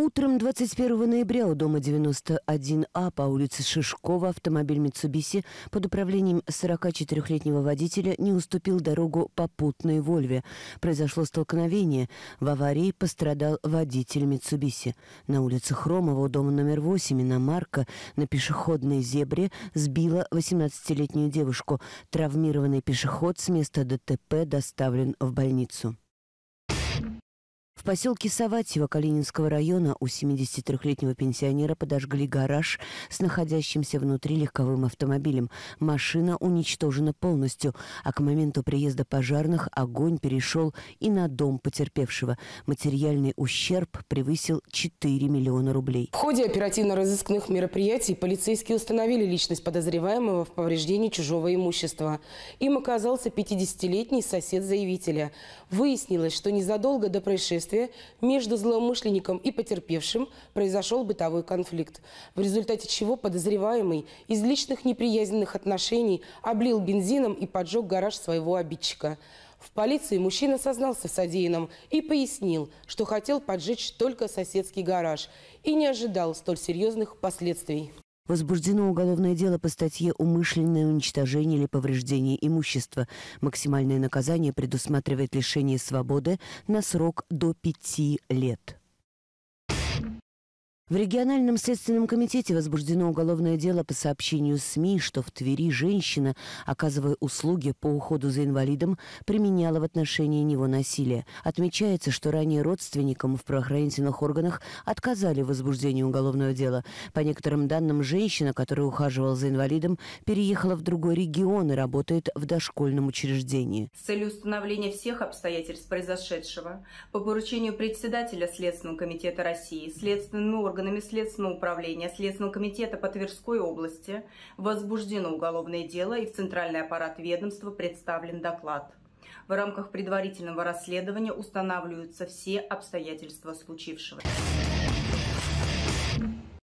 Утром 21 ноября у дома 91А по улице Шишкова автомобиль Митсубиси под управлением 44-летнего водителя не уступил дорогу попутной «Вольве». Произошло столкновение. В аварии пострадал водитель Митсубиси. На улице Хромова у дома номер 8 иномарка на пешеходной зебре сбила 18-летнюю девушку. Травмированный пешеход с места ДТП доставлен в больницу. В поселке Саватьево Калининского района у 73-летнего пенсионера подожгли гараж с находящимся внутри легковым автомобилем. Машина уничтожена полностью, а к моменту приезда пожарных огонь перешел и на дом потерпевшего. Материальный ущерб превысил 4 миллиона рублей. В ходе оперативно-розыскных мероприятий полицейские установили личность подозреваемого в повреждении чужого имущества. Им оказался 50-летний сосед заявителя. Выяснилось, что незадолго до происшествия следствия, между злоумышленником и потерпевшим произошел бытовой конфликт, в результате чего подозреваемый из личных неприязненных отношений облил бензином и поджег гараж своего обидчика. В полиции мужчина сознался в содеянном и пояснил, что хотел поджечь только соседский гараж и не ожидал столь серьезных последствий. Возбуждено уголовное дело по статье «Умышленное уничтожение или повреждение имущества». Максимальное наказание предусматривает лишение свободы на срок до пяти лет. В региональном следственном комитете возбуждено уголовное дело по сообщению СМИ, что в Твери женщина, оказывая услуги по уходу за инвалидом, применяла в отношении него насилие. Отмечается, что ранее родственникам в правоохранительных органах отказали в возбуждении уголовного дела. По некоторым данным, женщина, которая ухаживала за инвалидом, переехала в другой регион и работает в дошкольном учреждении. С целью установления всех обстоятельств произошедшего по поручению председателя Следственного комитета России следственными органами органами Следственного управления Следственного комитета по Тверской области возбуждено уголовное дело и в Центральный аппарат ведомства представлен доклад. В рамках предварительного расследования устанавливаются все обстоятельства случившегося.